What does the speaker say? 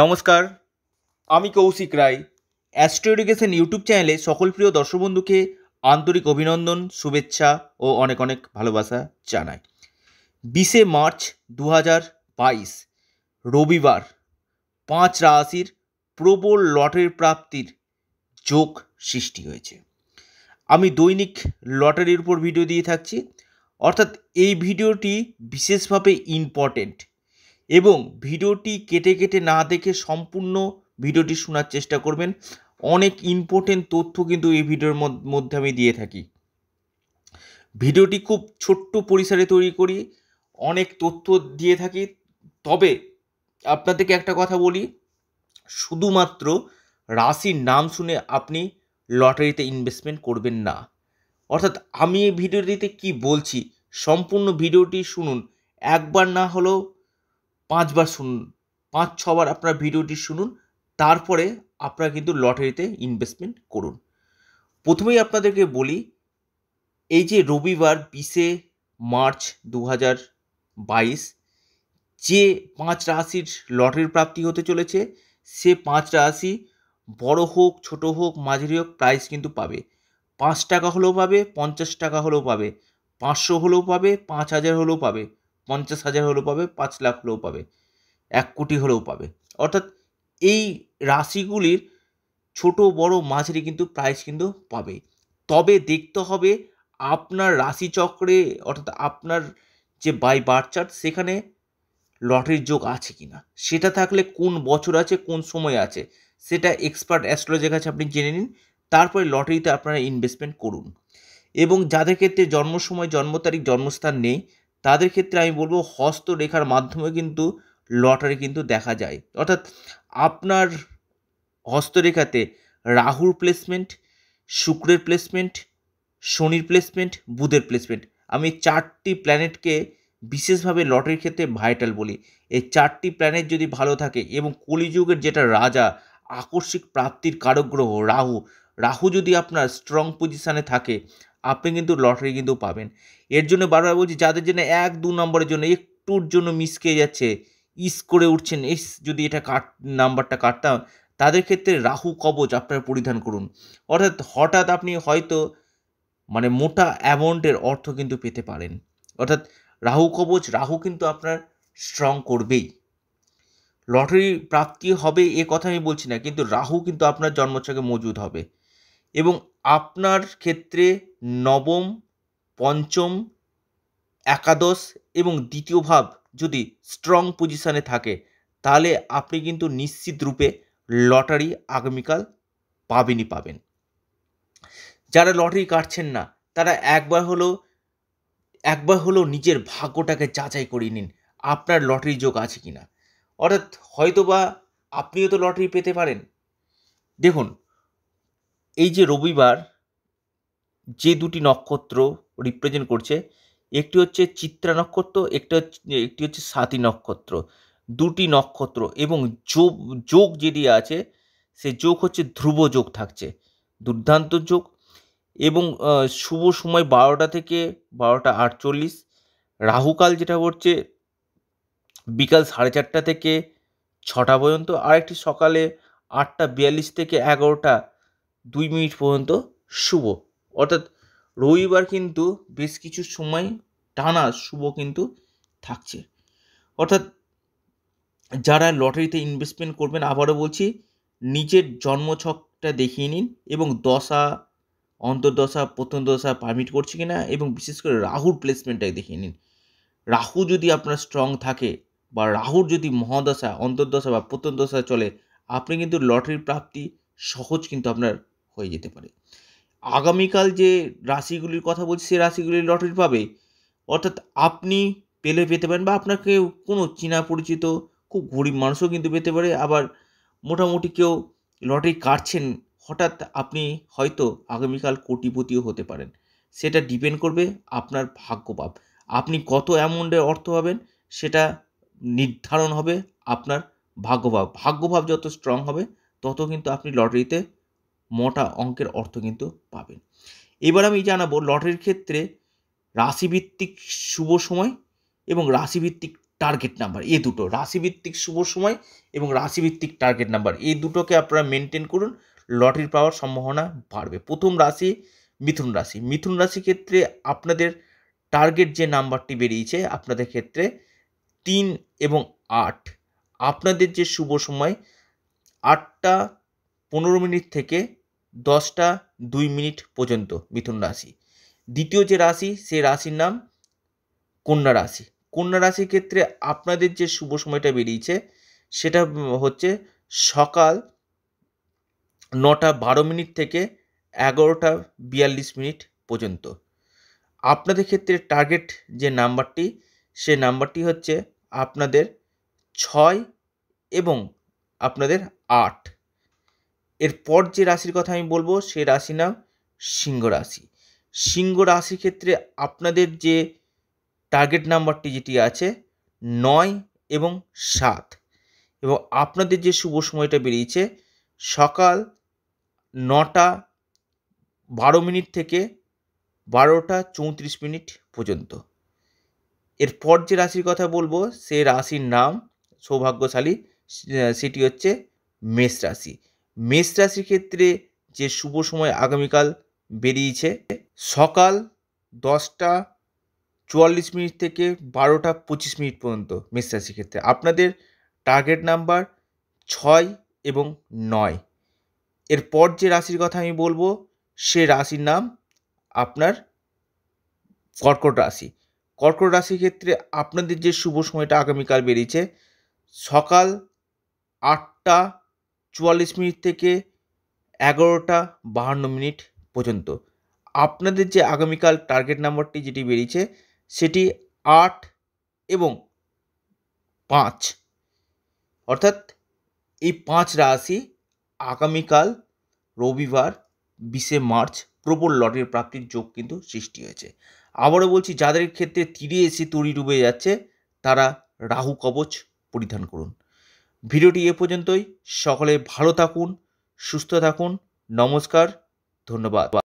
নমস্কার আমি Koushik Roy astro education YouTube চ্যানেলে সকল প্রিয় দর্শক বন্ধুকে আন্তরিক অভিনন্দন শুভেচ্ছা ও অনেক অনেক ভালোবাসা জানাই বিশে মার্চ দু বাইশ রবিবার পাঁচ রাশির প্রবল লটারির প্রাপ্তির যোগ সৃষ্টি হয়েছে আমি দৈনিক লটারির উপর ভিডিও দিয়ে থাকছি অর্থাৎ এই ভিডিওটি বিশেষভাবে ইম্পর্টেন্ট এবং ভিডিওটি কেটে কেটে না দেখে সম্পূর্ণ ভিডিওটি শোনার চেষ্টা করবেন অনেক ইম্পর্টেন্ট তথ্য কিন্তু এই ভিডিওর মধ্যে আমি দিয়ে থাকি ভিডিওটি খুব ছোট্ট পরিসরে তৈরি করি অনেক তথ্য দিয়ে থাকি তবে আপনাদেরকে একটা কথা বলি শুধুমাত্র রাশির নাম শুনে আপনি লটারিতে ইনভেস্টমেন্ট করবেন না অর্থাৎ আমি এই ভিডিওটিতে কি বলছি সম্পূর্ণ ভিডিওটি শুনুন একবার না হলেও পাঁচবার শুনুন পাঁচ ছবার আপনার ভিডিওটি শুনুন তারপরে আপনারা কিন্তু লটারিতে ইনভেস্টমেন্ট করুন প্রথমেই আপনাদেরকে বলি এই যে রবিবার বিশে মার্চ দু হাজার বাইশ যে পাঁচ রাশির লটারির প্রাপ্তি হতে চলেছে সে পাঁচ রাশি বড় হোক ছোট হোক মাঝারি হোক প্রাইস কিন্তু পাবে পাঁচ টাকা হলেও পাবে পঞ্চাশ টাকা হলেও পাবে পাঁচশো হলেও পাবে পাঁচ হাজার হলেও পাবে পঞ্চাশ হাজার হলেও পাবে পাঁচ লাখ হলেও পাবে এক কোটি হলেও পাবে অর্থাৎ এই রাশিগুলির ছোট বড় মাঝারি কিন্তু প্রাইস কিন্তু পাবে তবে দেখতে হবে আপনার রাশিচক্রে অর্থাৎ আপনার যে বাই বার চার্ট সেখানে লটারির যোগ আছে কি না সেটা থাকলে কোন বছর আছে কোন সময় আছে সেটা এক্সপার্ট অ্যাস্ট্রোলজির কাছে আপনি জেনে নিন তারপরে লটারিতে আপনারা ইনভেস্টমেন্ট করুন এবং যাদের ক্ষেত্রে জন্ম সময় জন্ম তারিখ জন্মস্থান নেই তাদের ক্ষেত্রে আমি বলবো হস্তরেখার মাধ্যমে কিন্তু লটারি কিন্তু দেখা যায় অর্থাৎ আপনার হস্তরেখাতে রাহুর প্লেসমেন্ট শুক্রের প্লেসমেন্ট শনির প্লেসমেন্ট বুধের প্লেসমেন্ট আমি চারটি প্ল্যানেটকে বিশেষভাবে লটারির ক্ষেত্রে ভাইটাল বলি এই চারটি প্ল্যানেট যদি ভালো থাকে এবং কলিযুগের যেটা রাজা আকস্মিক প্রাপ্তির কারক গ্রহ রাহু রাহু যদি আপনার স্ট্রং পজিশানে থাকে আপনি কিন্তু লটারি কিন্তু পাবেন এর জন্য বারবার বলছি যাদের জন্য এক দু নম্বরের জন্য একটুর জন্য মিস খেয়ে যাচ্ছে ইস করে উঠছেন এস যদি এটা কাট নাম্বারটা কাটতাম তাদের ক্ষেত্রে রাহু কবচ আপনার পরিধান করুন অর্থাৎ হঠাৎ আপনি হয়তো মানে মোটা অ্যামাউন্টের অর্থ কিন্তু পেতে পারেন অর্থাৎ রাহু কবচ রাহু কিন্তু আপনার স্ট্রং করবেই লটারি প্রাপ্তি হবে এ কথা আমি বলছি না কিন্তু রাহু কিন্তু আপনার জন্মছকে মজুদ হবে এবং আপনার ক্ষেত্রে নবম পঞ্চম একাদশ এবং দ্বিতীয় ভাব যদি স্ট্রং পজিশানে থাকে তাহলে আপনি কিন্তু নিশ্চিত রূপে লটারি আগামীকাল পাবেনই পাবেন যারা লটারি কাটছেন না তারা একবার হলো একবার হলো নিজের ভাগ্যটাকে যাচাই করিয়ে নিন আপনার লটারি যোগ আছে কি না অর্থাৎ হয়তো বা আপনিও তো লটারি পেতে পারেন দেখুন এই যে রবিবার যে দুটি নক্ষত্র রিপ্রেজেন্ট করছে একটি হচ্ছে চিত্রা নক্ষত্র একটা একটি হচ্ছে সাতি নক্ষত্র দুটি নক্ষত্র এবং যোগ যোগ যেটি আছে সে যোগ হচ্ছে ধ্রুব যোগ থাকছে দুর্দান্ত যোগ এবং শুভ সময় বারোটা থেকে বারোটা আটচল্লিশ রাহুকাল যেটা পড়ছে বিকাল সাড়ে চারটা থেকে ছটা পর্যন্ত আরেকটি সকালে আটটা বিয়াল্লিশ থেকে এগারোটা দুই মিনিট পর্যন্ত শুভ অর্থাৎ রবিবার কিন্তু বেশ কিছু সময় টানা শুভ কিন্তু থাকছে অর্থাৎ যারা লটারিতে ইনভেস্টমেন্ট করবেন আবারও বলছি নিজের জন্মছকটা দেখিয়ে নিন এবং দশা অন্তর্দশা দশা পারমিট করছে কিনা এবং বিশেষ করে রাহুর প্লেসমেন্টটাকে দেখিয়ে নিন রাহু যদি আপনার স্ট্রং থাকে বা রাহুর যদি মহাদশা অন্তর্দশা বা দশা চলে আপনি কিন্তু লটারির প্রাপ্তি সহজ কিন্তু আপনার হয়ে যেতে পারে আগামীকাল যে রাশিগুলির কথা বলছি সে রাশিগুলির লটারি পাবে অর্থাৎ আপনি পেলে পেতে পারেন বা আপনাকে কোনো চেনা পরিচিত খুব গরিব মানুষও কিন্তু পেতে পারে আবার মোটামুটি কেউ লটারি কাটছেন হঠাৎ আপনি হয়তো আগামীকাল কোটিপতিও হতে পারেন সেটা ডিপেন্ড করবে আপনার ভাগ্যভাব আপনি কত অ্যামাউন্টের অর্থ পাবেন সেটা নির্ধারণ হবে আপনার ভাগ্যভাব ভাগ্যভাব যত স্ট্রং হবে তত কিন্তু আপনি লটারিতে মোটা অঙ্কের অর্থ কিন্তু পাবেন এবার আমি জানাবো লটারির ক্ষেত্রে রাশিভিত্তিক শুভ সময় এবং রাশিভিত্তিক টার্গেট নাম্বার এ দুটো রাশিভিত্তিক শুভ সময় এবং রাশিভিত্তিক টার্গেট নাম্বার এই দুটোকে আপনারা মেনটেন করুন লটারির পাওয়ার সম্ভাবনা বাড়বে প্রথম রাশি মিথুন রাশি মিথুন রাশি ক্ষেত্রে আপনাদের টার্গেট যে নাম্বারটি বেরিয়েছে আপনাদের ক্ষেত্রে তিন এবং আট আপনাদের যে শুভ সময় আটটা পনেরো মিনিট থেকে দশটা দুই মিনিট পর্যন্ত মিথুন রাশি দ্বিতীয় যে রাশি সে রাশির নাম কন্যা রাশি কন্যা রাশির ক্ষেত্রে আপনাদের যে শুভ সময়টা বেরিয়েছে সেটা হচ্ছে সকাল নটা বারো মিনিট থেকে এগারোটা বিয়াল্লিশ মিনিট পর্যন্ত আপনাদের ক্ষেত্রে টার্গেট যে নাম্বারটি সে নাম্বারটি হচ্ছে আপনাদের ছয় এবং আপনাদের আট এরপর যে রাশির কথা আমি বলবো সে রাশি নাম সিংহ রাশি সিংহ রাশির ক্ষেত্রে আপনাদের যে টার্গেট নাম্বারটি যেটি আছে নয় এবং সাত এবং আপনাদের যে শুভ সময়টা বেরিয়েছে সকাল নটা বারো মিনিট থেকে বারোটা চৌত্রিশ মিনিট পর্যন্ত এরপর যে রাশির কথা বলবো সে রাশির নাম সৌভাগ্যশালী সেটি হচ্ছে মেষ রাশি মেষ রাশির ক্ষেত্রে যে শুভ সময় আগামীকাল বেরিয়েছে সকাল দশটা চুয়াল্লিশ মিনিট থেকে বারোটা পঁচিশ মিনিট পর্যন্ত মেষ রাশির ক্ষেত্রে আপনাদের টার্গেট নাম্বার ছয় এবং নয় এরপর যে রাশির কথা আমি বলবো সে রাশির নাম আপনার কর্কট রাশি কর্কট রাশির ক্ষেত্রে আপনাদের যে শুভ সময়টা আগামীকাল বেরিয়েছে সকাল আটটা চুয়াল্লিশ মিনিট থেকে এগারোটা বাহান্ন মিনিট পর্যন্ত আপনাদের যে আগামীকাল টার্গেট নাম্বারটি যেটি বেরিয়েছে সেটি আট এবং পাঁচ অর্থাৎ এই পাঁচ রাশি আগামীকাল রবিবার বিশে মার্চ প্রবল লটের প্রাপ্তির যোগ কিন্তু সৃষ্টি হয়েছে আবারও বলছি যাদের ক্ষেত্রে তীরে এসে তরি ডুবে যাচ্ছে তারা রাহু কবচ পরিধান করুন ভিডিওটি এ পর্যন্তই সকলে ভালো থাকুন সুস্থ থাকুন নমস্কার ধন্যবাদ